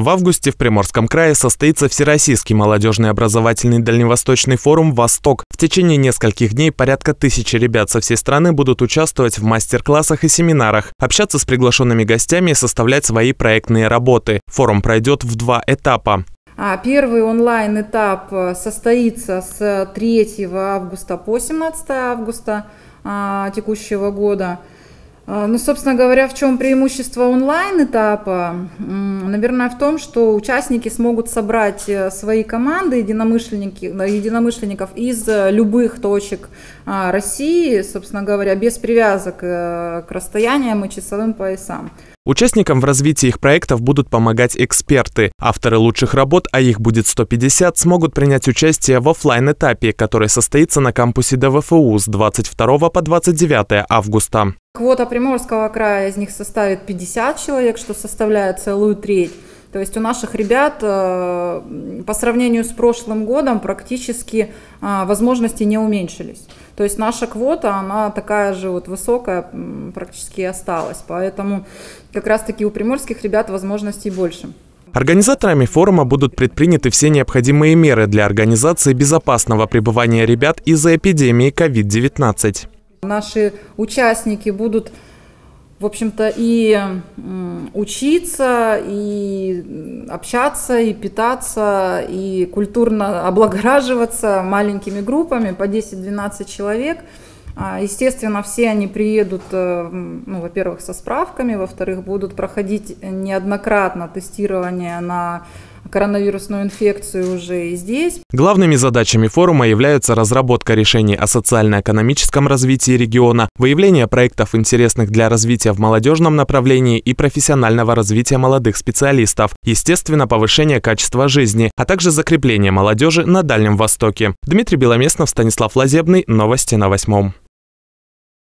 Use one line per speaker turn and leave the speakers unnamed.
В августе в Приморском крае состоится Всероссийский молодежный образовательный дальневосточный форум «Восток». В течение нескольких дней порядка тысячи ребят со всей страны будут участвовать в мастер-классах и семинарах, общаться с приглашенными гостями и составлять свои проектные работы. Форум пройдет в два этапа.
А первый онлайн-этап э, состоится с 3 августа по 17 августа а, текущего года – а, ну, собственно говоря, в чем преимущество онлайн-этапа? Наверное, в том, что участники смогут собрать э, свои команды единомышленников из э, любых точек а, России, собственно говоря, без привязок э, к расстояниям и часовым поясам.
Участникам в развитии их проектов будут помогать эксперты. Авторы лучших работ, а их будет 150, смогут принять участие в офлайн этапе который состоится на кампусе ДВФУ с 22 по 29 августа.
Квота Приморского края из них составит 50 человек, что составляет целую треть. То есть у наших ребят э, по сравнению с прошлым годом практически э, возможности не уменьшились. То есть наша квота, она такая же вот высокая практически осталась. Поэтому как раз-таки у приморских ребят возможностей больше.
Организаторами форума будут предприняты все необходимые меры для организации безопасного пребывания ребят из-за эпидемии COVID-19.
Наши участники будут, в общем-то, и учиться, и общаться, и питаться, и культурно облагораживаться маленькими группами по 10-12 человек. А, естественно, все они приедут, э, ну, во-первых, со справками, во-вторых, будут проходить неоднократно тестирование на коронавирусную инфекцию уже и здесь.
Главными задачами форума являются разработка решений о социально-экономическом развитии региона, выявление проектов, интересных для развития в молодежном направлении и профессионального развития молодых специалистов, естественно, повышение качества жизни, а также закрепление молодежи на Дальнем Востоке. Дмитрий Беломестнов, Станислав Лазебный. Новости на Восьмом.